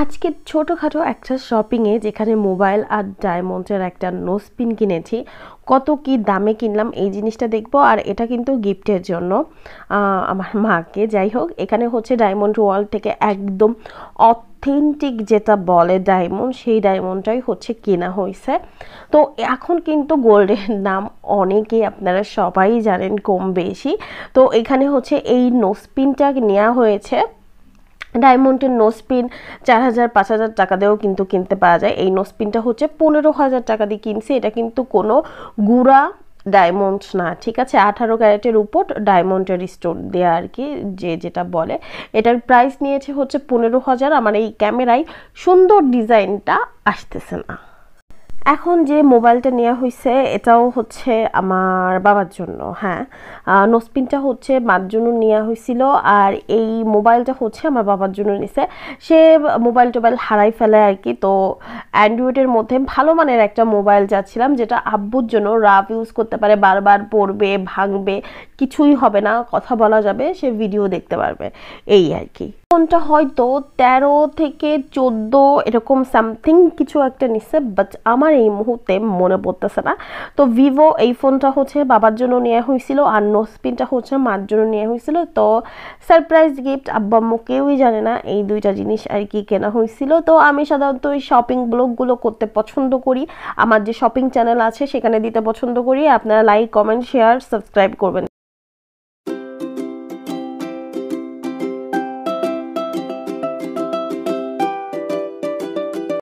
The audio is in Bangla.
আজকে ছোটোখাটো একটা শপিংয়ে যেখানে মোবাইল আর ডায়মন্ডের একটা নোসপিন কিনেছি কত কি দামে কিনলাম এই জিনিসটা দেখব আর এটা কিন্তু গিফটের জন্য আমার মাকে যাই হোক এখানে হচ্ছে ডায়মন্ড ওয়াল থেকে একদম অথেন্টিক যেটা বলে ডায়মন্ড সেই ডায়মন্ডটাই হচ্ছে কেনা হয়েছে তো এখন কিন্তু গোল্ডের নাম অনেকেই আপনারা সবাই জানেন কম বেশি তো এখানে হচ্ছে এই নোসপিনটা নেওয়া হয়েছে ডায়মন্ডের নোসপিন চার হাজার পাঁচ হাজার টাকা দিয়েও কিন্তু কিনতে পাওয়া যায় এই নোসপিনটা হচ্ছে পনেরো হাজার টাকা দিয়ে কিনছি এটা কিন্তু কোনো গুড়া ডায়মন্ড না ঠিক আছে আঠারো ক্যারেটের উপর ডায়মন্ডের স্টোর দেয়া আর কি যে যেটা বলে এটার প্রাইস নিয়েছে হচ্ছে পনেরো হাজার আমার এই ক্যামেরায় সুন্দর ডিজাইনটা আসতেছে না এখন যে মোবাইলটা নেওয়া হয়েছে এটাও হচ্ছে আমার বাবার জন্য হ্যাঁ নসপিনটা হচ্ছে মার জন্য নেওয়া হয়েছিল আর এই মোবাইলটা হচ্ছে আমার বাবার জন্য নিছে সে মোবাইল টোবাইল হারাই ফেলে আর কি তো অ্যান্ড্রয়েডের মধ্যে ভালো মানের একটা মোবাইল চাচ্ছিলাম যেটা আব্বুর জন্য রাফ ইউজ করতে পারে বারবার পড়বে ভাঙবে কিছুই হবে না কথা বলা যাবে সে ভিডিও দেখতে পারবে এই আর কি ফোনটা হয়তো তেরো থেকে চোদ্দ এরকম সামথিং কিছু একটা নিচ্ছে বাট আমার এই মুহূর্তে মনে পড়তেছে না তো ভিভো এই ফোনটা হচ্ছে বাবার জন্য নেওয়া হয়েছিল আর নোসপিনটা হচ্ছে মার জন্য নেওয়া হয়েছিল তো সারপ্রাইজ গিফট আব্বা আম্মু কেউই জানে না এই দুইটা জিনিস আর কি কেনা হয়েছিল তো আমি সাধারণত এই শপিং ব্লগগুলো করতে পছন্দ করি আমার যে শপিং চ্যানেল আছে সেখানে দিতে পছন্দ করি আপনারা লাইক কমেন্ট শেয়ার সাবস্ক্রাইব করবেন